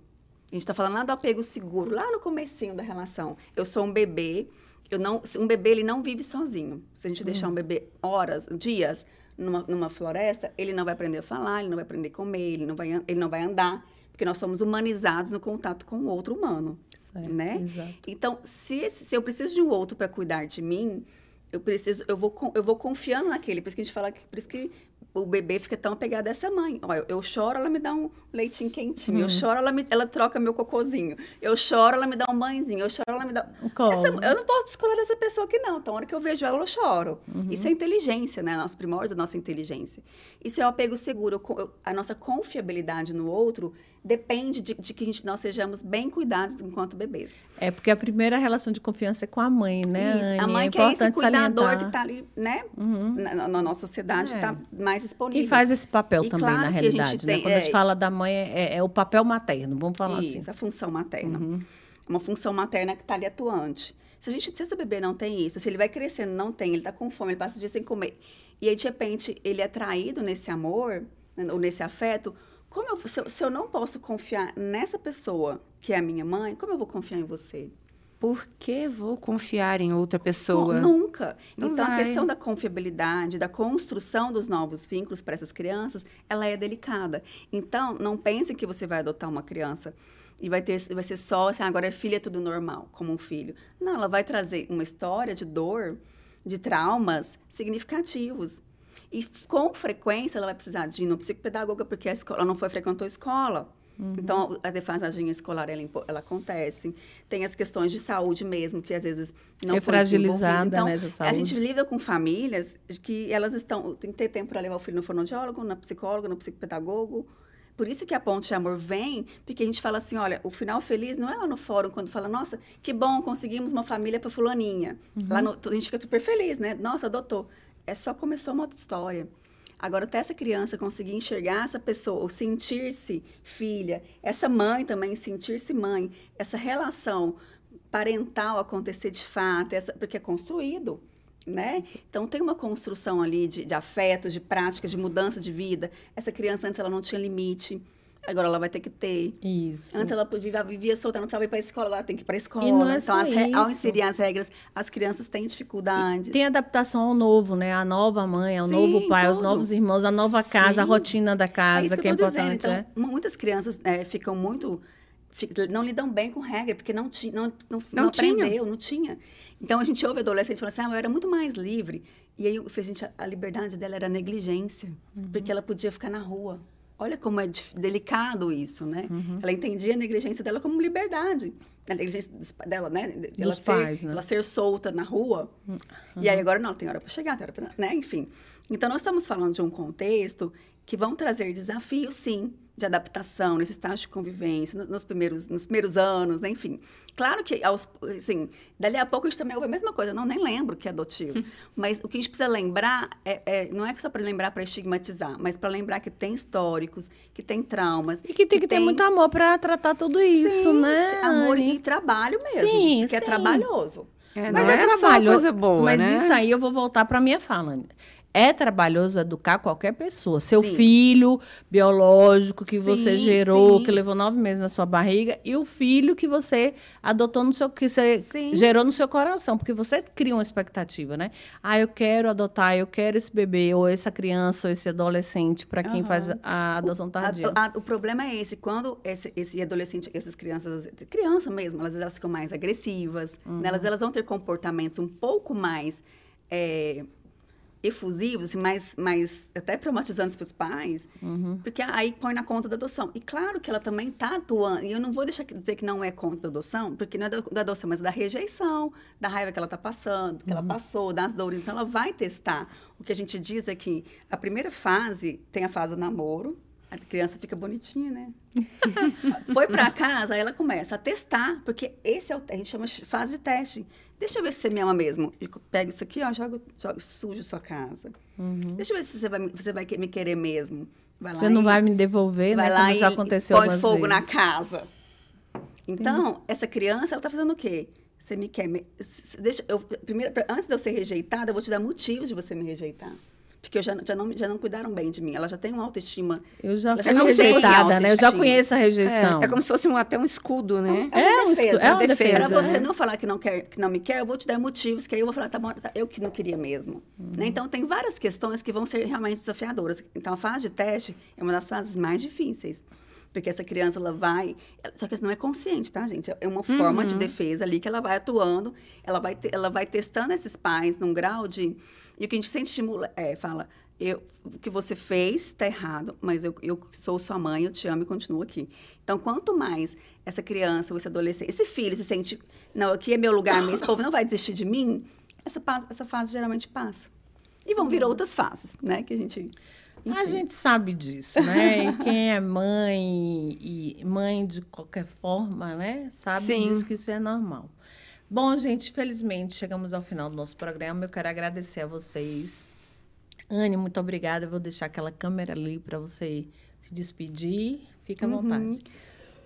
A gente está falando lá do apego seguro, lá no comecinho da relação. Eu sou um bebê, eu não, um bebê ele não vive sozinho. Se a gente deixar um hum. bebê horas, dias numa, numa floresta, ele não vai aprender a falar, ele não vai aprender a comer, ele não vai, ele não vai andar, porque nós somos humanizados no contato com o outro humano, certo, né? Exato. Então, se, se eu preciso de um outro para cuidar de mim, eu preciso, eu vou, eu vou confiando naquele. Por isso que a gente fala, por isso que o bebê fica tão apegado a essa mãe. Olha, eu choro, ela me dá um leitinho quentinho. Eu uhum. choro, ela, me, ela troca meu cocôzinho. Eu choro, ela me dá um mãezinho. Eu choro, ela me dá. essa, né? eu não posso descolar dessa pessoa aqui, não. Então, a hora que eu vejo ela, eu choro. Uhum. Isso é inteligência, né? Nosso primórdio da nossa inteligência. Isso é o apego seguro. A nossa confiabilidade no outro depende de, de, que nós sejamos bem cuidados enquanto bebês. É, porque a primeira relação de confiança é com a mãe, né? Isso. A mãe é que é esse cuidador salientar. que está ali, né? Uhum. Na, na, nossa sociedade está é. Tá mais disponível. E faz esse papel e também, claro na realidade. A tem, né? Quando é... a gente né? é. fala da mãe, é, é, o papel materno, vamos falar Isso, assim. Isso, a função materna. Uhum. É uma função materna que está ali atuante. Se a gente se esse bebê não tem isso, se ele vai crescendo, não tem, ele está com fome, ele passa o dia sem comer. E aí, de repente, ele é traído nesse amor, né, ou nesse afeto, como eu, se, eu, se eu não posso confiar nessa pessoa que é a minha mãe, como eu vou confiar em você? Por que vou confiar em outra pessoa? Nunca. Não então, vai. a questão da confiabilidade, da construção dos novos vínculos para essas crianças, ela é delicada. Então, não pense que você vai adotar uma criança e vai, ter, vai ser só assim, ah, agora é filha, é tudo normal, como um filho. Não, ela vai trazer uma história de dor, de traumas significativos. E com frequência ela vai precisar de ir no psicopedagoga porque a escola não foi frequentou a escola. Uhum. Então, a defasagem escolar, ela, ela, acontece. Tem as questões de saúde mesmo, que às vezes não é foi fragilizada então, nessa né, saúde. A gente lida com famílias que elas estão... Tem que ter tempo para levar o filho no fonoaudiólogo, na psicóloga, no psicopedagogo. Por isso que a Ponte de Amor vem, porque a gente fala assim, olha, o final feliz não é lá no fórum, quando fala, nossa, que bom, conseguimos uma família para fulaninha. Uhum. Lá no, a gente fica super feliz, né? Nossa, adotou é só começou uma outra história. Agora, até essa criança conseguir enxergar essa pessoa, ou sentir-se filha, essa mãe também sentir-se mãe, essa relação parental acontecer de fato, essa, porque é construído, né? Então, tem uma construção ali de, de afeto, de prática, de mudança de vida. Essa criança antes ela não tinha limite Agora ela vai ter que ter. Isso. Antes ela vivia, vivia solta, não precisava ir para a escola, ela tem que ir para a escola. E não é então, ao inserir as regras, as crianças têm dificuldades. E tem adaptação ao novo, né? A nova mãe, ao Sim, novo pai, tudo. aos novos irmãos, a nova casa, Sim. a rotina da é casa, é que, que é importante. Então, é? Muitas crianças é, ficam muito não lidam bem com regra, porque não, ti, não, não, não, não aprendeu, tinha. não tinha. Então a gente ouve adolescente falando assim: ah, eu era muito mais livre. E aí eu falei, gente, a liberdade dela era negligência, uhum. porque ela podia ficar na rua. Olha como é delicado isso, né? Uhum. Ela entendia a negligência dela como liberdade. A negligência dela, né? ela, pais, ser, né? ela ser solta na rua. Uhum. E aí uhum. agora não, tem hora para chegar, tem hora pra, né? Enfim. Então nós estamos falando de um contexto que vão trazer desafios, sim, de adaptação, nesse estágio de convivência, nos primeiros, nos primeiros anos, enfim. Claro que, aos, assim, dali a pouco a gente também ouve a mesma coisa, não nem lembro que é adotivo. mas o que a gente precisa lembrar, é, é não é só para lembrar para estigmatizar, mas para lembrar que tem históricos, que tem traumas. E que tem que, que ter muito amor para tratar tudo isso, sim, né? Amor e trabalho mesmo, sim, que é sim. é trabalhoso. É, mas é, é trabalho, boa, mas né? isso aí eu vou voltar para minha fala é trabalhoso educar qualquer pessoa. Seu sim. filho biológico que sim, você gerou, sim. que levou nove meses na sua barriga, e o filho que você adotou no seu. que você gerou no seu coração. Porque você cria uma expectativa, né? Ah, eu quero adotar, eu quero esse bebê, ou essa criança, ou esse adolescente, para quem uhum. faz a adoção tardia. A, a, o problema é esse, quando esse, esse adolescente, essas crianças, criança mesmo, elas, elas ficam mais agressivas, uhum. né? elas, elas vão ter comportamentos um pouco mais. É, efusivos, assim, mais, mais até traumatizantes para os pais, uhum. porque aí põe na conta da adoção. E claro que ela também está atuando, e eu não vou deixar de dizer que não é contra da adoção, porque não é da, da adoção, mas da rejeição, da raiva que ela está passando, que uhum. ela passou, das dores. Então, ela vai testar. O que a gente diz é que a primeira fase tem a fase do namoro, a criança fica bonitinha, né? Foi para casa, aí ela começa a testar, porque esse é o a gente chama fase de teste. Deixa eu ver se você me ama mesmo. Pega isso aqui, ó, joga jogo sujo sua casa. Uhum. Deixa eu ver se você vai, você vai me querer mesmo. Vai você não e, vai me devolver, vai né? Lá como já aconteceu e põe fogo na casa. Então, essa criança, ela tá fazendo o quê? Você me quer... Me, deixa, eu, primeiro, antes de eu ser rejeitada, eu vou te dar motivos de você me rejeitar porque eu já, já, não, já não cuidaram bem de mim. Ela já tem uma autoestima. Eu já fui já rejeitada, né? Eu já conheço a é. rejeição. É, é como se fosse um, até um escudo, né? É, é, é um defesa, escudo, é, é uma defesa. Para você né? não falar que não, quer, que não me quer, eu vou te dar motivos, que aí eu vou falar, tá bom, tá, eu que não queria mesmo. Né? Uhum. Então, tem várias questões que vão ser realmente desafiadoras. Então, a fase de teste é uma das fases mais difíceis. Porque essa criança, ela vai. Só que isso não é consciente, tá, gente? É uma forma uhum. de defesa ali que ela vai atuando, ela vai, ela vai testando esses pais num grau de. E o que a gente sente estimula, é, fala. Eu, o que você fez está errado, mas eu, eu, sou sua mãe, eu te amo e continuo aqui. Então, quanto mais essa criança, esse adolescente, esse filho se sente, não, aqui é meu lugar, meu povo não vai desistir de mim, essa, essa fase geralmente passa. E vão vir uhum. outras fases, né? Que a gente. Enfim. A gente sabe disso, né? E quem é mãe e mãe de qualquer forma, né? Sabe Sim. disso que isso é normal. Bom, gente, felizmente chegamos ao final do nosso programa. Eu quero agradecer a vocês. Anne, muito obrigada. Eu vou deixar aquela câmera ali para você se despedir. Fica à uhum. vontade.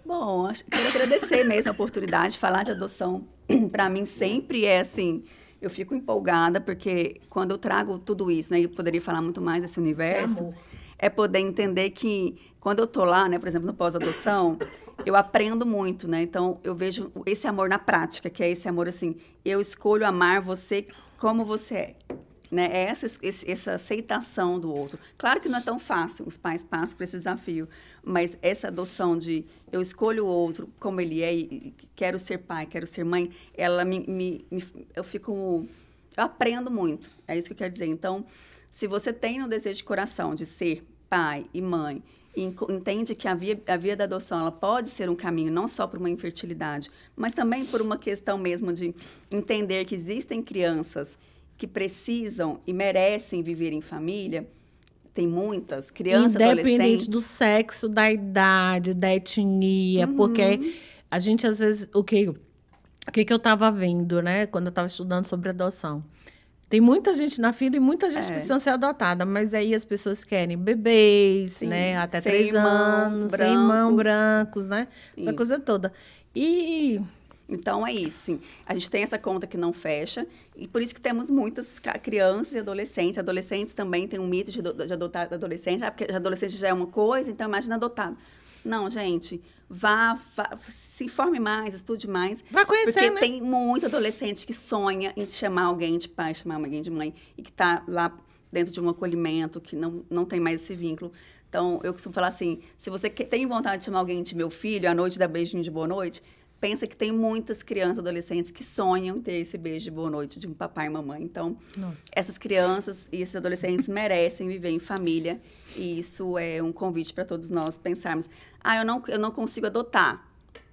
Bom, quero agradecer mesmo a oportunidade de falar de adoção. para mim sempre é assim eu fico empolgada, porque quando eu trago tudo isso, né, eu poderia falar muito mais desse universo, é poder entender que quando eu tô lá, né, por exemplo, no pós-adoção, eu aprendo muito, né? Então, eu vejo esse amor na prática, que é esse amor assim, eu escolho amar você como você é. Né? É essa, essa aceitação do outro. Claro que não é tão fácil, os pais passam por esse desafio. Mas essa adoção de eu escolho o outro como ele é e quero ser pai, quero ser mãe, ela me, me, me eu fico eu aprendo muito. É isso que eu quero dizer. Então, se você tem um desejo de coração de ser pai e mãe, e entende que a via, a via da adoção ela pode ser um caminho não só para uma infertilidade, mas também por uma questão mesmo de entender que existem crianças que precisam e merecem viver em família, tem muitas, crianças, Independente do sexo, da idade, da etnia, uhum. porque a gente às vezes, o que, o que, que eu estava vendo, né, quando eu estava estudando sobre adoção? Tem muita gente na fila e muita gente é. precisa ser adotada, mas aí as pessoas querem bebês, Sim. né? Até três anos, brancos. sem irmão brancos, né? Isso. Essa coisa toda. E então é isso, sim. A gente tem essa conta que não fecha e por isso que temos muitas crianças e adolescentes. Adolescentes também tem um mito de, de adotar adolescente, ah, porque adolescente já é uma coisa, então imagina adotado. Não, gente, vá, vá, se informe mais, estude mais. Vai conhecer, Porque né? tem muito adolescente que sonha em chamar alguém de pai, chamar alguém de mãe e que está lá dentro de um acolhimento, que não, não tem mais esse vínculo. Então, eu costumo falar assim, se você tem vontade de chamar alguém de meu filho, à noite dá beijinho de boa noite, pensa que tem muitas crianças adolescentes que sonham ter esse beijo de boa noite de um papai e mamãe. Então, Nossa. essas crianças e esses adolescentes merecem viver em família. E isso é um convite para todos nós pensarmos: ah, eu não, eu não consigo adotar.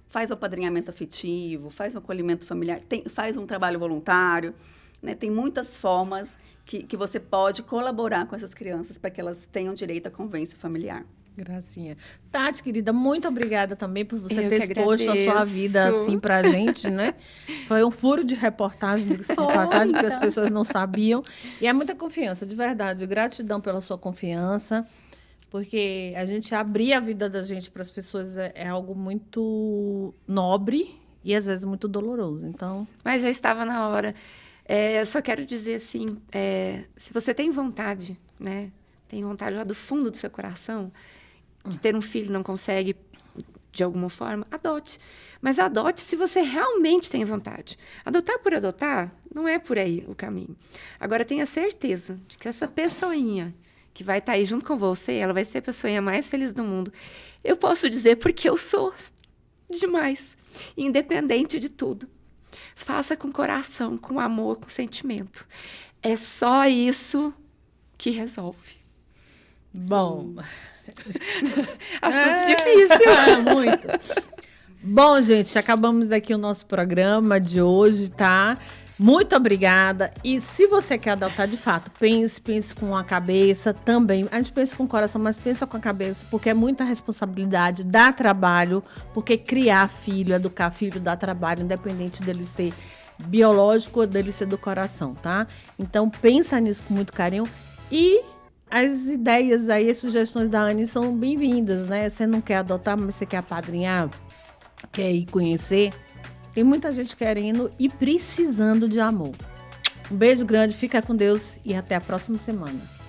Faz o apadrinhamento afetivo, faz o acolhimento familiar, tem, faz um trabalho voluntário. Né? Tem muitas formas que, que você pode colaborar com essas crianças para que elas tenham direito à convivência familiar. Gracinha. Tati, querida, muito obrigada também por você eu ter exposto agradeço. a sua vida assim pra gente, né? Foi um furo de reportagem de passagem, porque as pessoas não sabiam. E é muita confiança, de verdade. Gratidão pela sua confiança. Porque a gente abrir a vida da gente para as pessoas é, é algo muito nobre e às vezes muito doloroso. Então. Mas já estava na hora. É, eu só quero dizer assim, é, se você tem vontade, né? Tem vontade lá do fundo do seu coração, de ter um filho não consegue de alguma forma, adote. Mas adote se você realmente tem vontade. Adotar por adotar não é por aí o caminho. Agora tenha certeza de que essa pessoinha que vai estar tá aí junto com você, ela vai ser a pessoinha mais feliz do mundo. Eu posso dizer porque eu sou demais, independente de tudo. Faça com coração, com amor, com sentimento. É só isso que resolve. Bom, Assunto é, difícil. É, muito. Bom, gente, acabamos aqui o nosso programa de hoje, tá? Muito obrigada. E se você quer adotar de fato, pense, pense com a cabeça também. A gente pensa com o coração, mas pensa com a cabeça, porque é muita responsabilidade, dá trabalho, porque criar filho, educar filho dá trabalho, independente dele ser biológico ou dele ser do coração, tá? Então pensa nisso com muito carinho e as ideias aí, as sugestões da Anne são bem-vindas, né? Você não quer adotar, mas você quer apadrinhar, quer ir conhecer. Tem muita gente querendo e precisando de amor. Um beijo grande, fica com Deus e até a próxima semana.